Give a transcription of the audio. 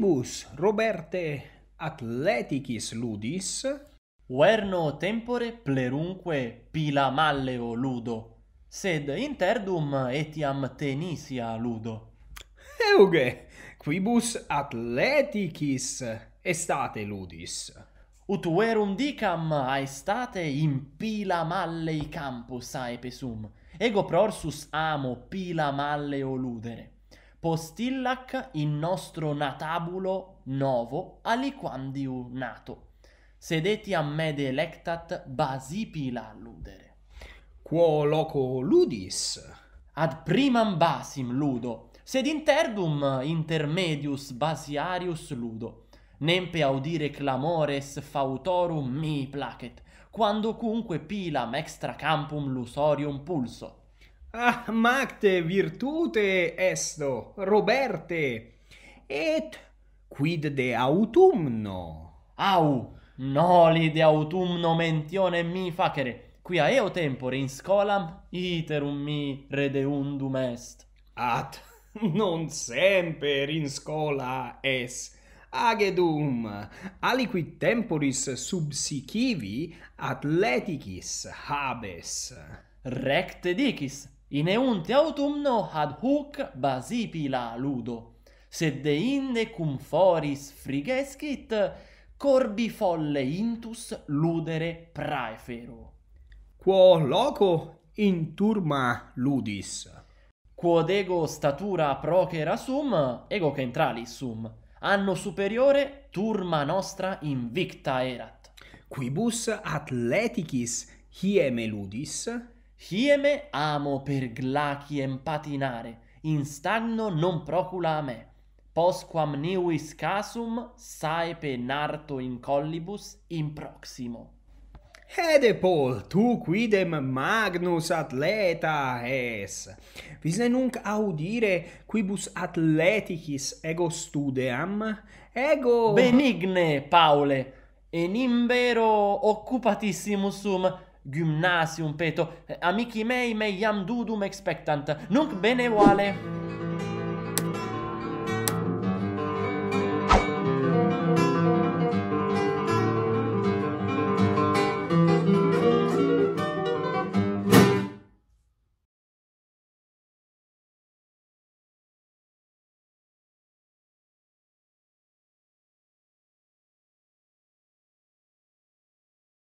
Quibus Roberte Atleticis ludis? Verno tempore plerunque pila malleo ludo, sed interdum etiam tenisia ludo. Euge, quibus Atleticis estate ludis? Ut verum dicam aestate in pila mallei campus sum. ego prorsus amo pila malleo ludere postillac in nostro natabulo novo aliquandiu nato. Sed etiam me delectat basipila ludere. Quo loco ludis? Ad primam basim ludo, sed interdum intermedius basiarius ludo. Nempe audire clamores fautorum mi placet, quando cunque pilam extra campum lusorium pulsot. Ah, magte virtute esto, Roberte. Et quid de autumno? Au, noli de autumno mentione mi facere. Quia eo tempore in scolam iterum mi redeundum est. At non semper in scola es agedum aliquid temporis subsicivi atleticis habes recte dicis In eunti autumno ad huc basipila ludo, sed de inde cum foris frigescit, corbi folle intus ludere praefero. Quo loco in turma ludis? Quod ego statura procera sum, ego centralis sum. Anno superiore turma nostra invicta erat. Quibus atleticis hieme ludis? Hieme amo per glaciem patinare, in stagno non procula a me. Posquam nivis casum, saepe narto in collibus in proximo. Hede Paul, tu quidem magnus atleta es. Visne nunc audire quibus atleticis ego studeam, ego... Benigne, Paule, enim vero occupatissimus sum, gymnasium peto, eh, amici mei meiam dudum expectant, nunc bene uale.